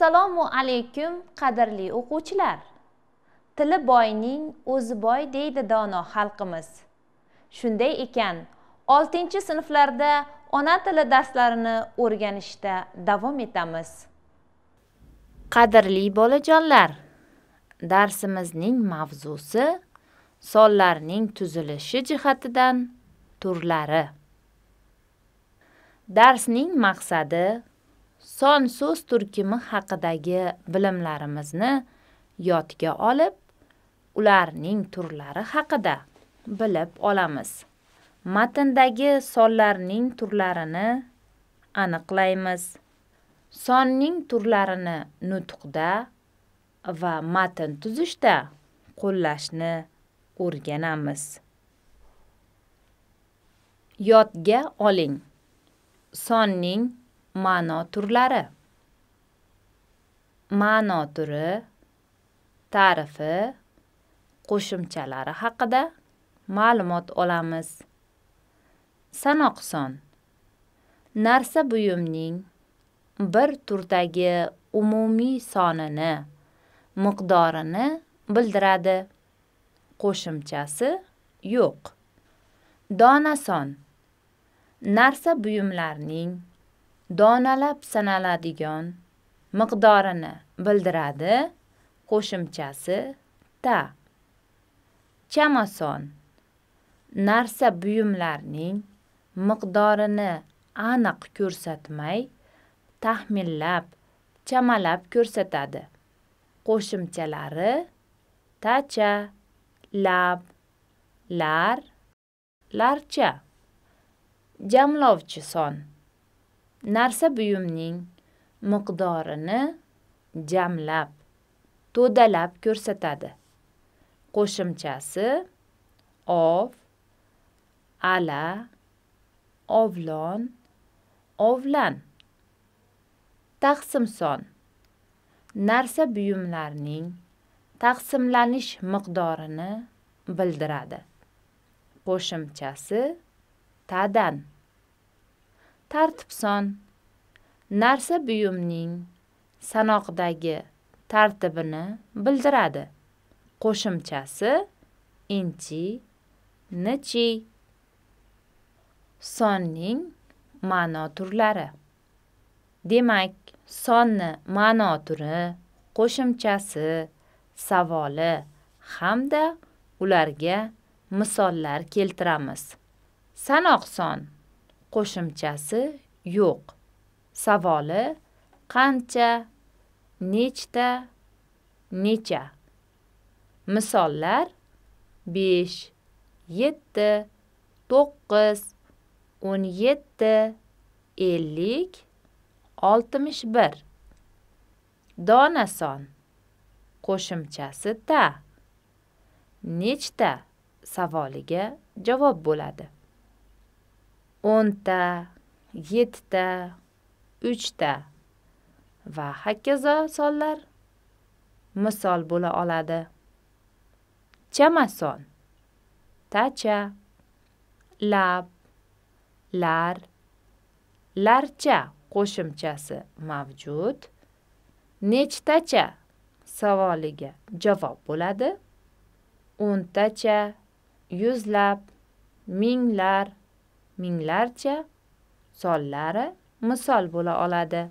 assalomu alaykum qadrli o'quvchilar tili boyning o'zi boy deydi dono xalqimiz shunday ekan 6 sinflarda ona tili darslarini o'rganishda davom etamiz qadrli bolajonlar darsimizning mavzusi sonlarning tuzilishi jihatidan turlari darsning maqsadi son so'z turkimi haqidagi bilimlarimizni yodga olib ularning turlari haqida bilib olamiz matndagi sonlarning turlarini aniqlaymiz sonning turlarini nutqda va matn tuzishda qo'llashni o'rganamiz yodga oling sonning ma'no turlari ma'no turi ta'rifi qo'shimchalari haqida ma'lumot olamiz sanoq son narsa buyumning bir turdagi umumiy sonini miqdorini bildiradi qo'shimchasi yo'q dona son narsa buyumlarning donalab sanaladigan miqdorini bildiradi qo'shimchasi ta chamason narsa buyumlarning miqdorini aniq ko'rsatmay taxminlab chamalab ko'rsatadi qo'shimchalari tacha lab lar larcha jamlovchi son narsa buyumning miqdorini jamlab to'dalab ko'rsatadi qo'shimchasi ov ala ovlon ovlan taqsim son narsa buyumlarning taqsimlanish miqdorini bildiradi qo'shimchasi tadan tartibson narsa buyumning sanoqdagi tartibini bildiradi qo'shimchasi inchi nichi sonning ma'no turlari demak sonni ma'no turi qo'shimchasi savoli hamda ularga misollar keltiramiz sanoq son qo'shimchasi yo'q. Savoli: qancha, nechta, necha? Misollar: 5, 7, 9, 17, 50, 61. Dona son qo'shimchasi ta. Nechta savoliga javob bo'ladi? o'nta yettita uchta va hokazo sonlar misol bo'la oladi chamason tacha lab lar larcha qo'shimchasi mavjud nechtacha savoliga javob bo'ladi o'ntacha yuzlab minglar minglarcha sonlari misol bo'la oladi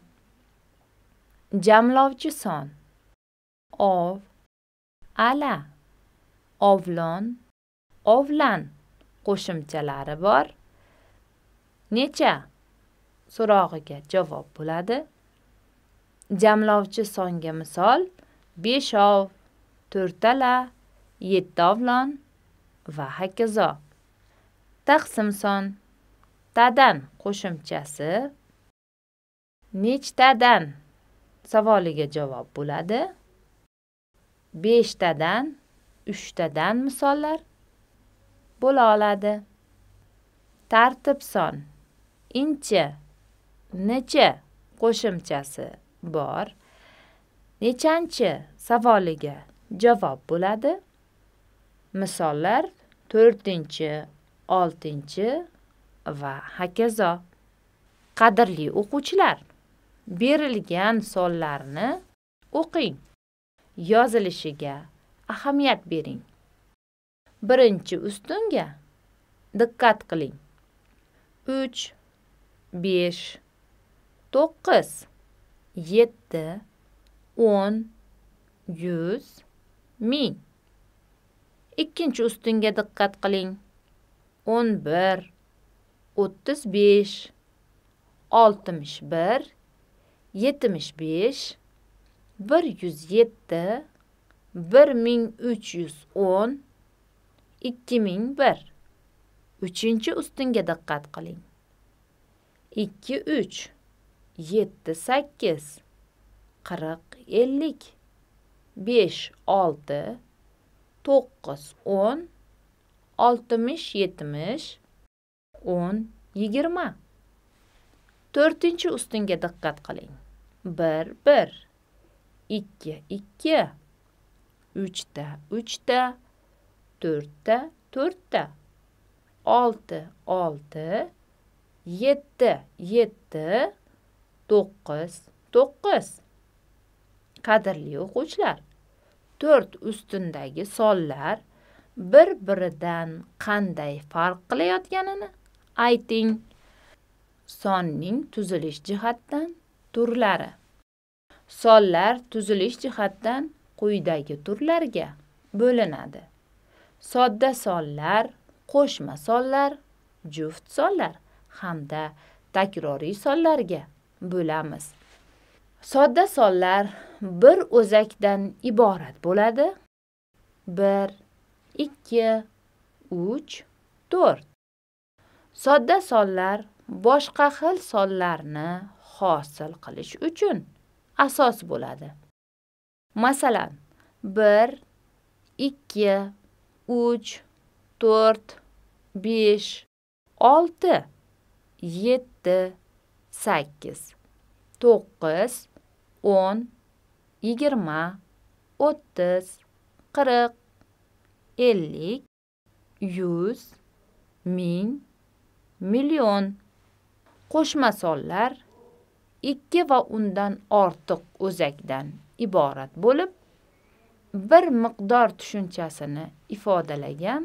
jamlovchi son ov ala ovlon ovlan qo'shimchalari bor necha so'rog'iga javob bo'ladi jamlovchi songa misol 5 ov, 4 tala, 7 ovlon va hokazo taqsim son nechtadan qo'shimchasi nechtadan savoliga javob bo'ladi beshtadan uchtadan misollar bo'la oladi tartib son incha necha qo'shimchasi bor nechanchi savoliga javob bo'ladi misollar to'rtinchi oltinchi va hokazo qadrli o'quvchilar berilgan sonlarni o'qing yozilishiga ahamiyat bering birinchi ustunga diqqat qiling uch besh to'qqiz yetti o'n yuz ming ikkinchi ustunga diqqat qiling o'n bir o'ttiz besh oltmish bir yetmish besh bir yuz yetti bir ming uch yuz o'n ikki ming bir uchinchi ustunga diqqat qiling ikki uch yetti sakkiz qirq ellik besh olti to'qqiz o'n oltmish yetmish 10, 20. 4-chi ustunga diqqat qiling. 1 1 2 2 3 3 4 4 6 6 7 7 9 9 Qadrli o'quvchilar, 4 ustundagi sonlar bir-biridan qanday farq qilayotganini ayting sonning tuzilish jihatdan turlari sonlar tuzilish jihatdan quyidagi turlarga bo'linadi sodda sonlar qo'shma sonlar juft sonlar hamda takroriy sonlarga bo'lamiz sodda sonlar bir o'zakdan iborat bo'ladi 1 2 3 4 sodda sonlar boshqa xil sonlarni hosil qilish uchun asos bo'ladi masalan bir ikki uch to'rt besh olti yetti sakkiz to'qqiz o'n yigirma o'ttiz qirq ellik yuz ming million qo'shma sonlar 2 va undan ortiq o'zakdan iborat bo'lib bir miqdor tushunchasini ifodalagan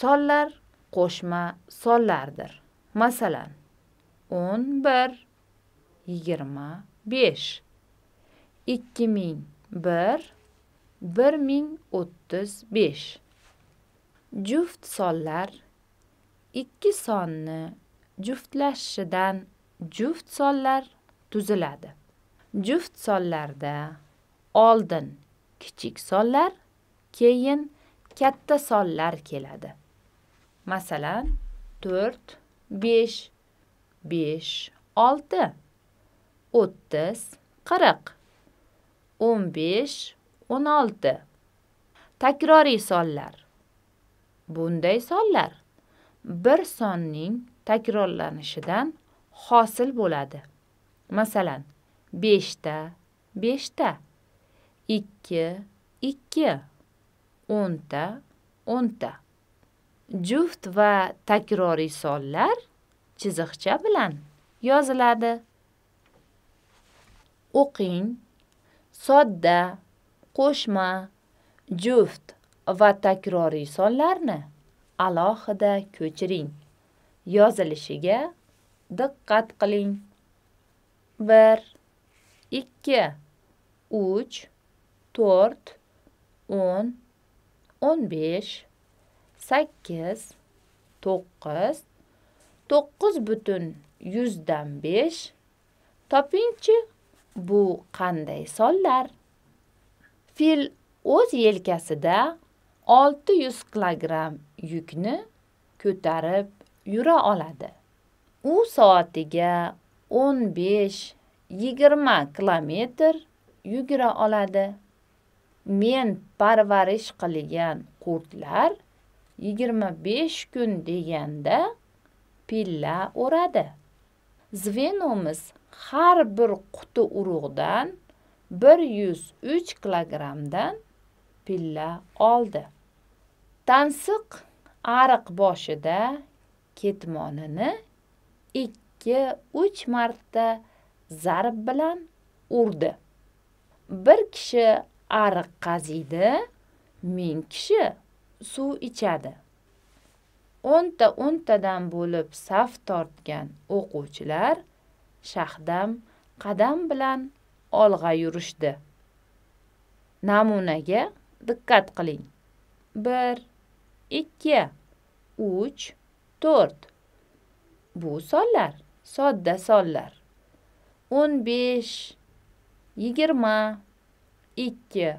sonlar qo'shma sonlardir masalan 11 25 2001 1035 juft sonlar ikki sonni juftlashidan juft sonlar tuziladi. Juft sonlarda oldin kichik sonlar, keyin katta sonlar keladi. Masalan, 4, 5, 5, 6, 30, 40, 15, 16. Takroriy sonlar. Bunday sonlar bir sonning takrorlanishidan hosil bo'ladi. Masalan, 5 ta, 5 ta, 2, 2, 10 ta, 10 ta. Juft va takroriy sonlar chiziqcha bilan yoziladi. O'qing, sodda, qo'shma, juft va takroriy sonlarni alohida ko'chiring. Yozilishiga diqqat qiling. 1 2 3 4 10 15 8 9 9 topingchi bu qanday sonlar? Fil o'z yelkasida 600 yuz yukni ko'tarib yura oladi u soatiga o'n 20 yigirma kilometr yugura oladi men parvarish qilgan qurtlar yigirma kun deganda pilla o'radi zvenomiz har bir quti urug'dan bir yuz uch pilla oldi Tansiq ariq boshida ketmonini 2-3 marta zarb bilan urdi. Bir kishi ariq qazidi, ming kishi suv ichadi. 10 ta 10 tadan bo'lib saf tortgan o'quvchilar shahdam qadam bilan olg'a yurishdi. Namunaga diqqat qiling. 1 ikki uch to'rt bu sonlar sodda sonlar o'n besh yigirma ikki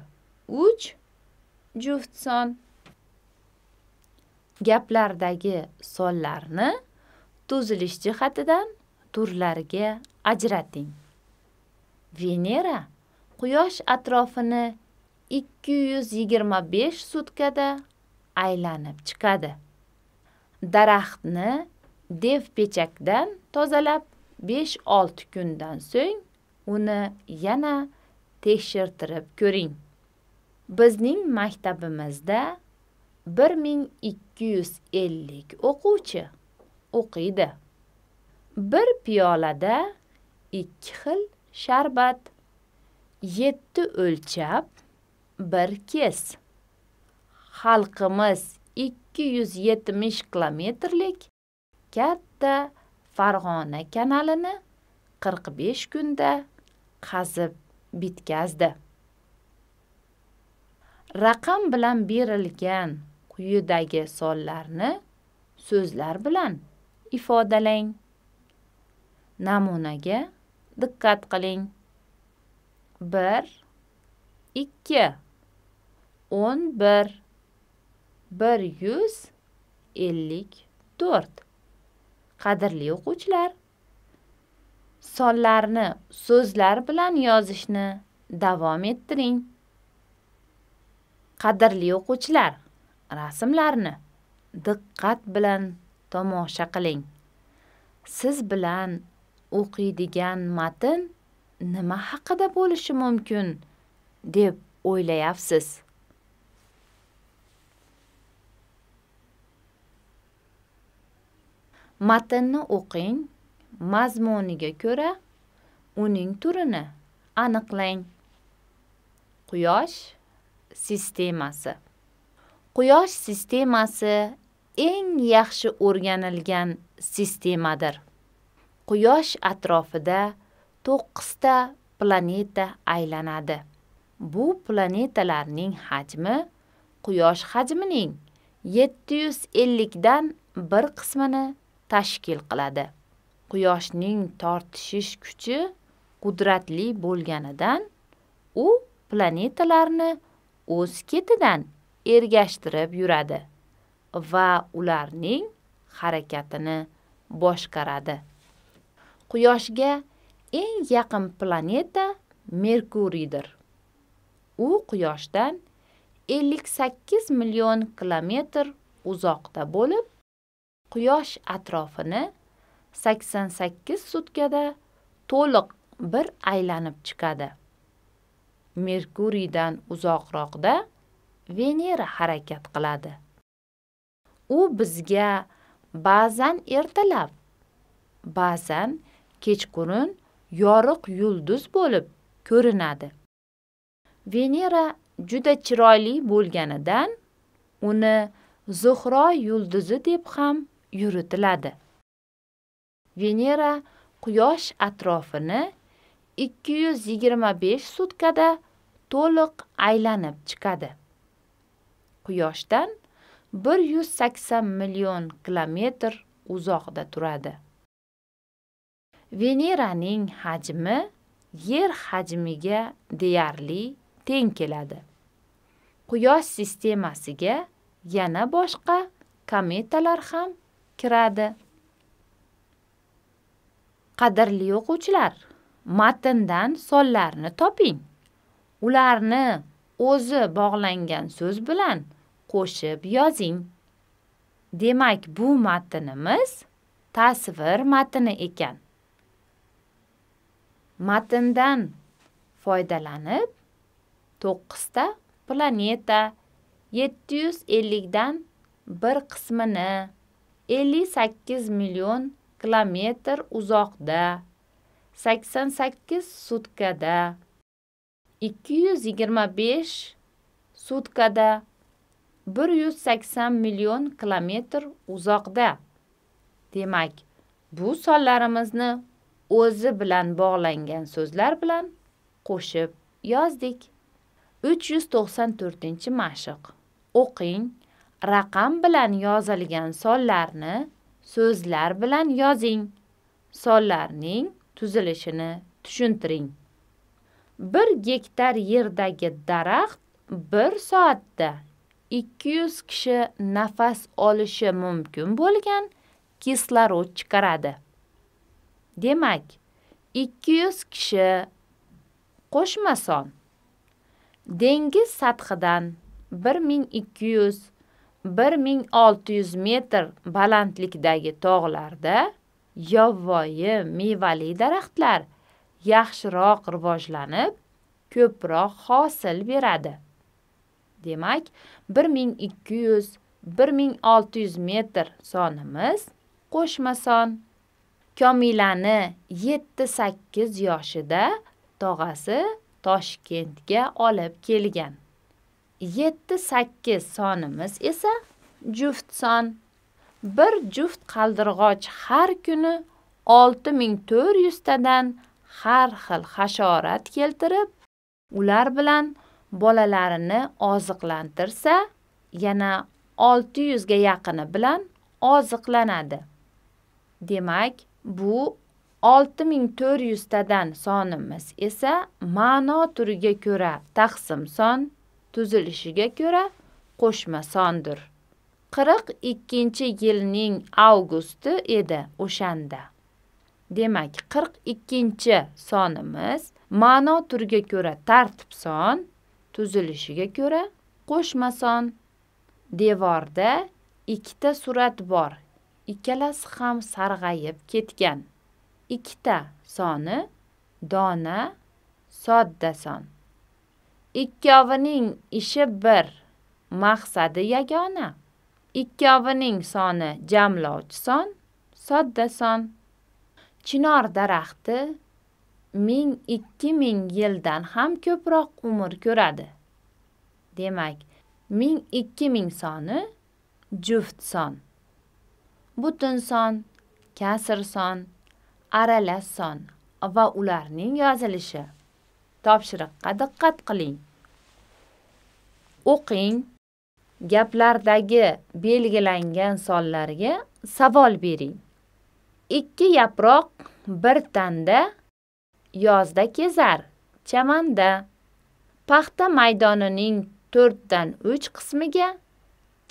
uch juft son gaplardagi sonlarni tuzilish jihatidan turlarga ajrating venera quyosh atrofini ikki yuz yigirma besh sutkada aylanib chiqadi daraxtni dev pechakdan tozalab 5-6 kundan so'ng uni yana tekshirtirib ko'ring bizning maktabimizda 1250 o'quvchi o'qiydi bir piyolada 2 xil sharbat 7 o'lchab 1 kes xalqimiz 270 kilometrlik katta Farg'ona kanalini 45 kunda qazib bitkazdi. Raqam bilan berilgan quyidagi sonlarni so'zlar bilan ifodalang. Namunaga diqqat qiling. 1 2 11 bir yuz ellik to'rt qadrli o'quvchilar sonlarni so'zlar bilan yozishni davom ettiring qadrli o'quvchilar rasmlarni diqqat bilan tomosha qiling siz bilan o'qiydigan matn nima haqida bo'lishi mumkin deb o'ylayapsiz matnni o'qing mazmuniga ko'ra uning turini aniqlang quyosh sistemasi quyosh sistemasi eng yaxshi o'rganilgan sistemadir quyosh atrofida to'qqizta planeta aylanadi bu planetalarning hajmi quyosh hajmining 750 dan bir qismini tashkil qiladi quyoshning tortishish kuchi qudratli bo'lganidan u planetalarni o'z ketidan ergashtirib yuradi va ularning harakatini boshqaradi quyoshga eng yaqin planeta merkuriydir u quyoshdan 58 million kilometr uzoqda bo'lib quyosh atrofini 88 sutkada to'liq bir aylanib chiqadi merkuriydan uzoqroqda venera harakat qiladi u bizga ba'zan ertalab ba'zan kechqurun yorug' yulduz bo'lib ko'rinadi venera juda chiroyli bo'lganidan uni zuhro yulduzi deb ham yuritiladi venera quyosh atrofini 225 sutkada to'liq aylanib chiqadi quyoshdan 180 million kilometr uzoqda turadi veneraning hajmi yer hajmiga deyarli teng keladi quyosh sistemasiga yana boshqa kometalar ham kiradi qadrli o'quvchilar matndan sonlarni toping ularni o'zi bog'langan so'z bilan qo'shib yozing demak bu matnimiz tasvir matni ekan matndan foydalanib 9 ta planeta 750 dan bir qismini 58 sakkiz million kilometr uzoqda 88 sakkiz sutkada 225 yigirma besh sutkada bir million kilometr uzoqda demak bu sonlarimizni o'zi bilan bog'langan so'zlar bilan qo'shib yozdik 394 mashiq o'qing raqam bilan yozilgan sonlarni so'zlar bilan yozing sonlarning tuzilishini tushuntiring 1 gektar yerdagi daraxt 1 soatda 200 kishi nafas olishi mumkin bo'lgan kislorod chiqaradi demak 200 kishi qo'shma son dengiz sathidan 1200 bir ming olti yuz metr balandlikdagi tog'larda yovvoyi mevali daraxtlar yaxshiroq rivojlanib ko'proq hosil beradi demak bir ming ikki yuz bir ming olti yuz metr sonimiz qo'shma son komilani yetti sakkiz yoshida tog'asi toshkentga olib kelgan yetti sakkiz sonimiz esa juft son bir juft qaldirg'och har kuni olti ming to'rt yuztadan har xil hasharat keltirib ular bilan bolalarini oziqlantirsa yana olti yuzga yaqini bilan oziqlanadi demak bu olti ming to'rt yuztadan sonimiz esa ma'no turiga ko'ra taqsim son tuzilishiga ko'ra qo'shma sondir 42 yilning avgusti edi o'shanda demak 42 ikkinchi sonimiz ma'no turiga ko'ra tartib son tuzilishiga ko'ra qo'shma son devorda ikkita surat bor ikkalasi ham sarg'ayib ketgan ikkita soni dona sodda son ikkovining ishi bir maqsadi yagona ikkovining soni jamlovchi son sodda son chinor daraxti ming ikki ming yildan ham ko'proq umr ko'radi demak ming ikki ming soni juft son butun son kasr son aralash son va ularning yozilishi topshiriqqa diqqat qiling o'qing gaplardagi belgilangan sonlarga savol bering ikki yaproq bir tanda yozda kezar chamanda paxta maydonining to'rtdan uch qismiga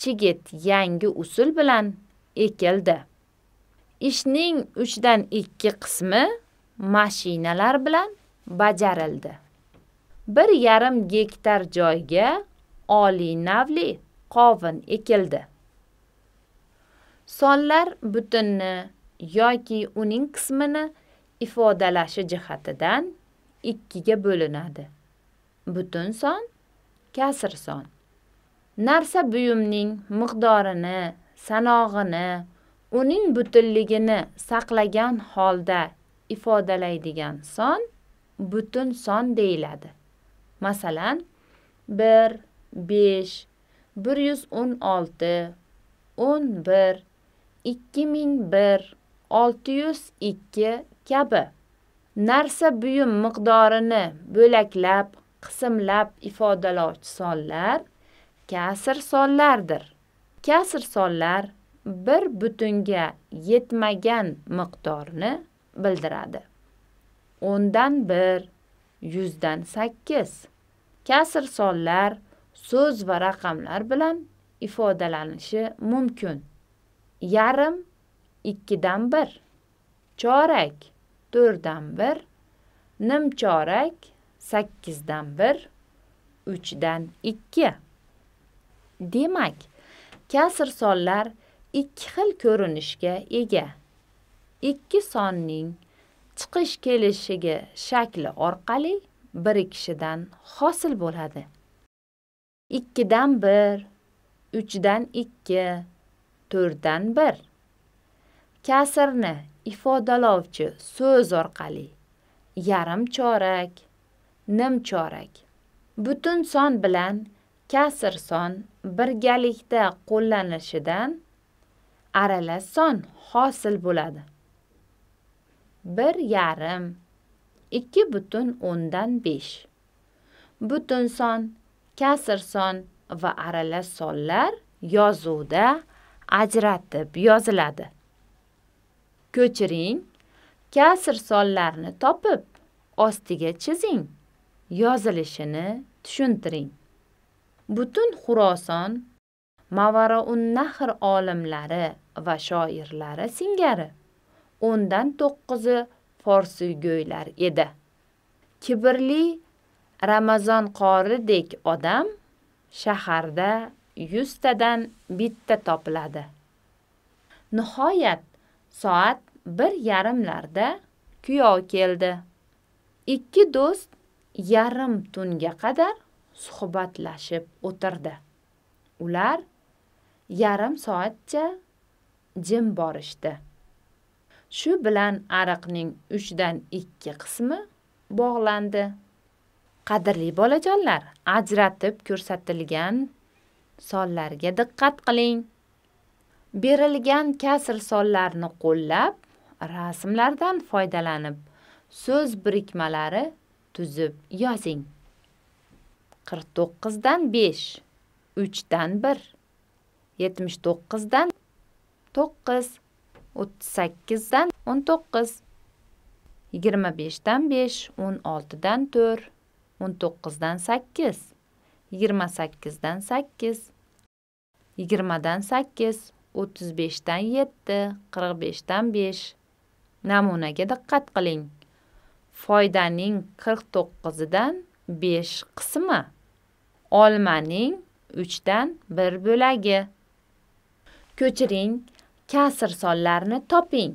chigit yangi usul bilan ekildi ishning 3 dan 2 qismi mashinalar bilan bajarildi bir yarim gektar joyga oliy navli qovun ekildi sonlar butunni yoki uning qismini ifodalashi jihatidan ikkiga bo'linadi butun son kasr son narsa buyumning miqdorini sanog'ini uning butunligini saqlagan holda ifodalaydigan son butun son deyiladi masalan 1, 5, 116, 11, 2001, 602 kabi narsa buyum miqdorini bo'laklab qismlab ifodalovchi sonlar kasr sonlardir kasr sonlar bir butunga yetmagan miqdorni bildiradi o'ndan bir yuzdan sakkiz kasr sonlar so'z va raqamlar bilan ifodalanishi mumkin yarim ikkidan bir chorak to'rtdan bir nimchorak sakkizdan bir uchdan ikki demak kasr sonlar ikki xil ko'rinishga ega ikki sonning chiqish kelishigi shakli orqali bir kishidan hosil bo'ladi ikkidan bir uchdan ikki to'rtdan bir kasrni ifodalovchi so'z orqali yarim chorak nim chorak, butun son bilan kasr son birgalikda qo'llanishidan aralash son hosil bo'ladi bir yarim ikki butun o'ndan besh butun son kasr son va aralash sonlar yozuvda ajratib yoziladi ko'chiring kasr sonlarni topib ostiga chizing yozilishini tushuntiring butun xuroson mavaraun nahr olimlari va shoirlari singari o'ndan to'qqizi uygo'ylar edi kibrli ramazon qoridek odam shaharda yuztadan bitta topiladi nihoyat soat bir yarimlarda kuyov keldi ikki do'st yarim tunga qadar suhbatlashib o'tirdi ular yarim soatcha jim borishdi shu bilan ariqning uchdan ikki qismi bog'landi qadrli bolajonlar ajratib ko'rsatilgan sonlarga diqqat qiling berilgan kasr sonlarni qo'llab rasmlardan foydalanib so'z birikmalari tuzib yozing qirq to'qqizdan besh uchdan bir yetmish to'qqizdan to'qqiz o'ttiz sakkizdan o'n to'qqiz yigirma beshdan besh o'n oltidan to'rt o'n to'qqizdan sakkiz yigirma sakkizdan sakkiz yigirmadan sakkiz o'ttiz beshdan yetti qirq beshdan besh namunaga diqqat qiling foydaning qirq to'qqizidan besh qismi olmaning uchdan bir bo'lagi ko'chiring kasr sonlarni toping.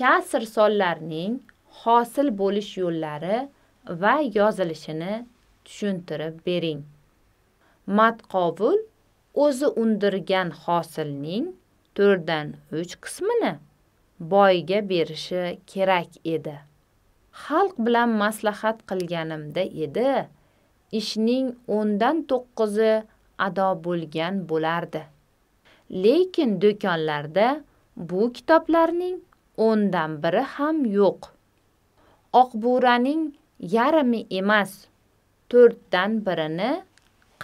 Kasr sonlarning hosil bo'lish yo'llari va yozilishini tushuntirib bering. Mat qovul o'zi undirgan hosilning 4 dan 3 qismini boyga berishi kerak edi. Xalq bilan maslahat qilganimda edi, ishning 10 dan 9i ado bo'lgan bo'lardi. lekin do'konlarda bu kitoblarning o'ndan biri ham yo'q Oqburaning yarmi emas to'rtdan birini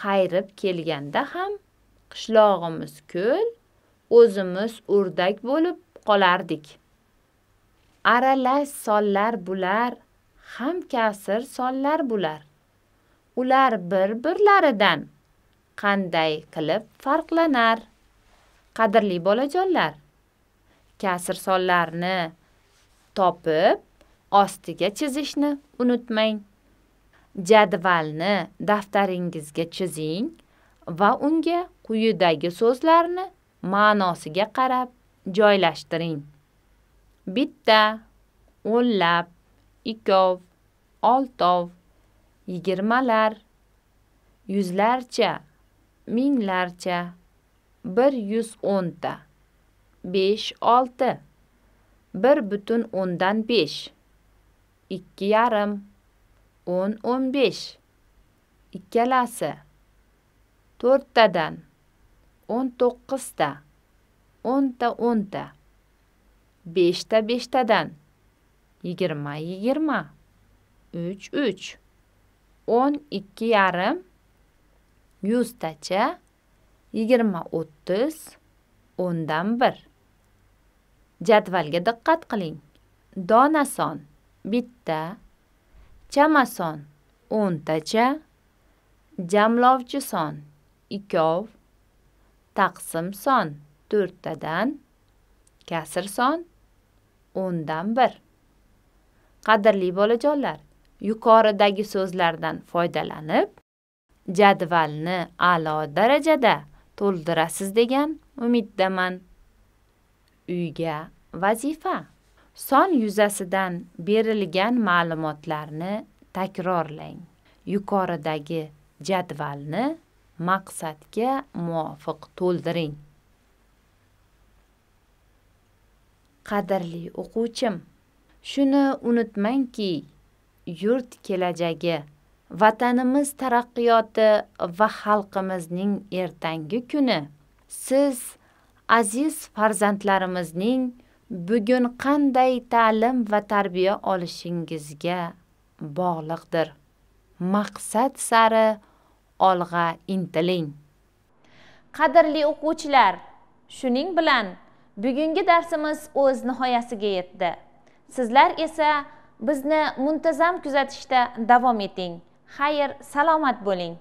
qayrib kelganda ham qishlog'imiz ko'l o'zimiz o'rdak bo'lib qolardik aralash sonlar bular ham kasr sonlar bular ular bir birlaridan qanday qilib farqlanar qadrli bolajonlar kasr sonlarni topib ostiga chizishni unutmang jadvalni daftaringizga chizing va unga quyidagi so'zlarni ma'nosiga qarab joylashtiring bitta o'nlab ikkov oltov yigirmalar yuzlarcha minglarcha bir yuz o'nta besh olti bir butun o'ndan besh ikki yarim o'n o'n besh ikkalasi to'rttadan o'n to'qqizta o'nta o'nta beshta beshtadan yigirma yigirma uch uch o'n ikki yarim yuztacha yigirma o'ttiz o'ndan bir jadvalga diqqat qiling dona son bitta chamason o'ntacha jamlovchi son ikkov taqsim son to'rttadan kasr son o'ndan bir qadrli bolajonlar yuqoridagi so'zlardan foydalanib jadvalni a'lo darajada to'ldirasiz degan umiddaman uyga vazifa son yuzasidan berilgan ma'lumotlarni takrorlang yuqoridagi jadvalni maqsadga muvofiq to'ldiring qadrli o'quvchim shuni unutmangki yurt kelajagi vatanimiz taraqqiyoti va xalqimizning ertangi kuni siz aziz farzandlarimizning bugun qanday ta'lim va tarbiya olishingizga bog'liqdir maqsad sari olg'a intiling qadrli o'quvchilar shuning bilan bugungi darsimiz o'z nihoyasiga yetdi sizlar esa bizni muntazam kuzatishda davom eting xayr salomat bo'ling